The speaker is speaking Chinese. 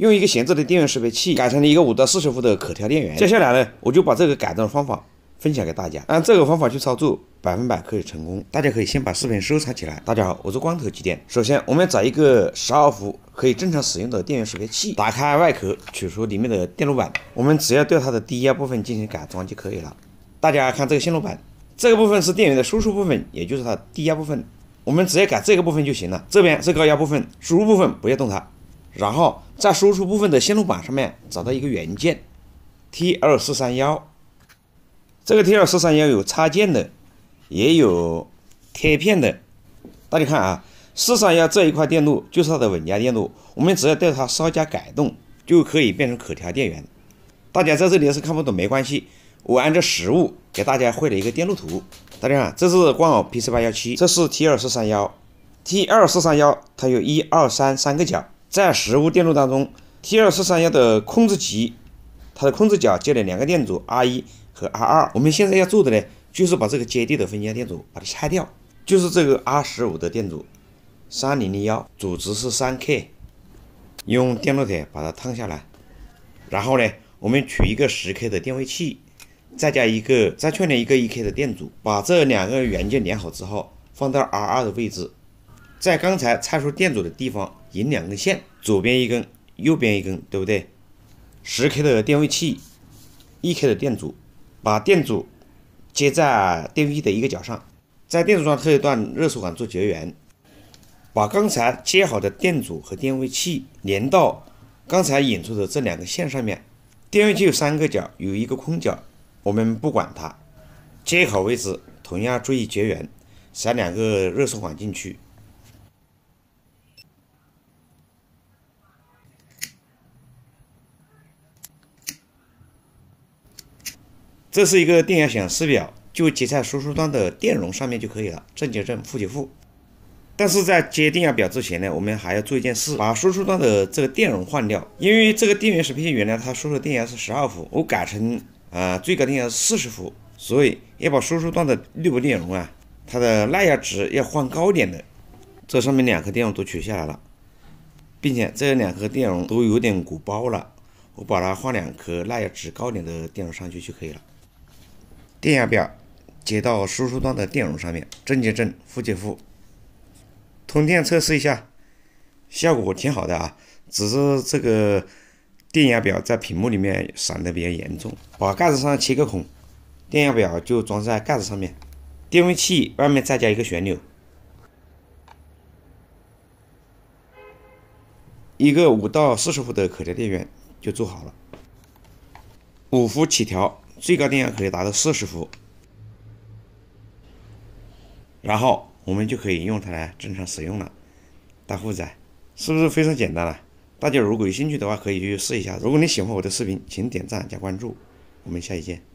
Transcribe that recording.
用一个闲置的电源适配器改成了一个五到四十伏的可调电源。接下来呢，我就把这个改装方法分享给大家，按这个方法去操作，百分百可以成功。大家可以先把视频收藏起来。大家好，我是光头机电。首先，我们要找一个十二伏可以正常使用的电源适配器，打开外壳，取出里面的电路板。我们只要对它的低压部分进行改装就可以了。大家看这个线路板，这个部分是电源的输出部分，也就是它低压部分，我们只要改这个部分就行了。这边是高压部分，输入部分不要动它。然后在输出部分的线路板上面找到一个元件 T2431，这个 T2431 有插件的，也有贴片的。大家看啊，四三幺这一块电路就是它的稳压电路，我们只要对它稍加改动，就可以变成可调电源。大家在这里要是看不懂没关系，我按照实物给大家绘了一个电路图。大家看，这是光耦 p 四8 1 7这是 T2431，T2431 它有一二三三个角。在实物电路当中，T 二四三幺的控制极，它的控制角接了两个电阻 R 一和 R 二。我们现在要做的呢，就是把这个接地的分压电阻把它拆掉，就是这个 R 十五的电阻三零零幺，阻值是三 k，用电烙铁把它烫下来。然后呢，我们取一个十 k 的电位器，再加一个，再串联一个一 k 的电阻，把这两个元件连好之后，放到 R 二的位置。在刚才拆出电阻的地方引两根线，左边一根，右边一根，对不对？十 k 的电位器，一 k 的电阻，把电阻接在电位的一个角上，在电阻上特一段热缩管做绝缘，把刚才接好的电阻和电位器连到刚才引出的这两个线上面。电位器有三个角，有一个空角，我们不管它，接口位置同样注意绝缘，塞两个热缩管进去。这是一个电压显示表，就接在输出端的电容上面就可以了，正接正，负接负。但是在接电压表之前呢，我们还要做一件事，把输出端的这个电容换掉，因为这个电源适配器原来它输出电压是十二伏，我改成啊最高电压是四十伏，所以要把输出端的滤波电容啊，它的耐压值要换高点的。这上面两颗电容都取下来了，并且这两颗电容都有点鼓包了，我把它换两颗耐压值高点的电容上去就可以了。电压表接到输出端的电容上面，正接正，负接负。通电测试一下，效果挺好的啊。只是这个电压表在屏幕里面闪的比较严重。把盖子上切个孔，电压表就装在盖子上面。电位器外面再加一个旋钮，一个五到四十伏的可调电源就做好了。五伏起调。最高电压可以达到四十伏，然后我们就可以用它来正常使用了，大负载，是不是非常简单了？大家如果有兴趣的话，可以去试一下。如果你喜欢我的视频，请点赞加关注，我们下期见。